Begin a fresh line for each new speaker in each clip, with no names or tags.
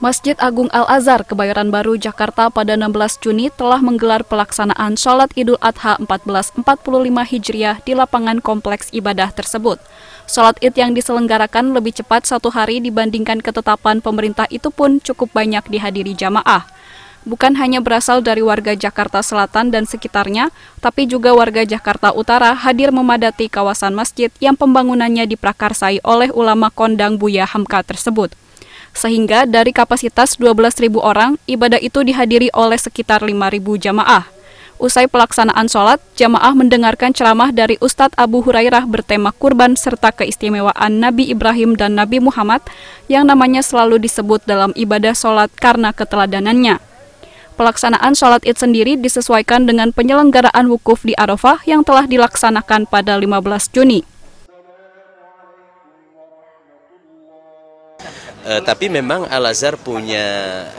Masjid Agung Al-Azhar, Kebayoran Baru, Jakarta pada 16 Juni telah menggelar pelaksanaan Sholat Idul Adha 1445 Hijriah di lapangan kompleks ibadah tersebut. Sholat id yang diselenggarakan lebih cepat satu hari dibandingkan ketetapan pemerintah itu pun cukup banyak dihadiri jamaah bukan hanya berasal dari warga Jakarta Selatan dan sekitarnya, tapi juga warga Jakarta Utara hadir memadati kawasan masjid yang pembangunannya diprakarsai oleh ulama kondang Buya Hamka tersebut. Sehingga dari kapasitas 12.000 orang, ibadah itu dihadiri oleh sekitar 5.000 jamaah. Usai pelaksanaan sholat, jamaah mendengarkan ceramah dari Ustadz Abu Hurairah bertema kurban serta keistimewaan Nabi Ibrahim dan Nabi Muhammad yang namanya selalu disebut dalam ibadah sholat karena keteladanannya pelaksanaan sholat id sendiri disesuaikan dengan penyelenggaraan wukuf di Arafah yang telah dilaksanakan pada 15 Juni.
Uh, tapi memang Al-Azhar punya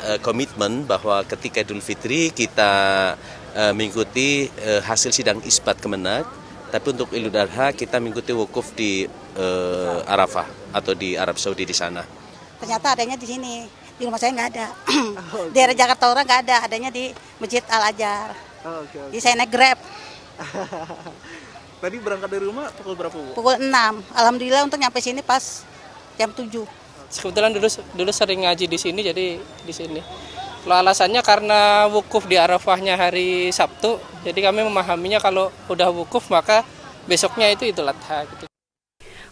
uh, komitmen bahwa ketika Idul Fitri kita uh, mengikuti uh, hasil sidang isbat kemenak, tapi untuk Idul Adha kita mengikuti wukuf di uh, Arafah atau di Arab Saudi di sana.
Ternyata adanya di sini di rumah saya nggak ada. Oh, okay. Gitu. Daerah Jakarta orang nggak ada, adanya di Masjid Al Azhar. Oh, okay, okay. Di saya naik Grab.
Tadi berangkat dari rumah pukul berapa Bu? Pukul
6. Alhamdulillah untuk nyampe sini pas jam 7.
Kebetulan dulu dulu sering ngaji di sini jadi di sini. Kalau alasannya karena wukuf di Arafahnya hari Sabtu, jadi kami memahaminya kalau udah wukuf maka besoknya itu itu latha gitu.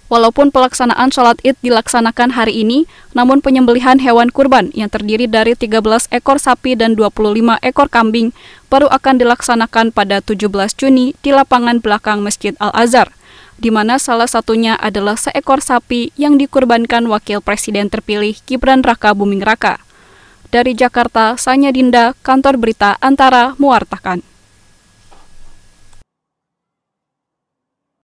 Walaupun pelaksanaan sholat id dilaksanakan hari ini, namun penyembelihan hewan kurban yang terdiri dari 13 ekor sapi dan 25 ekor kambing baru akan dilaksanakan pada 17 Juni di lapangan belakang Masjid Al-Azhar, di mana salah satunya adalah seekor sapi yang dikurbankan Wakil Presiden terpilih Gibran Raka Buming Raka. Dari Jakarta, Sanya Dinda, Kantor Berita Antara, mewartakan.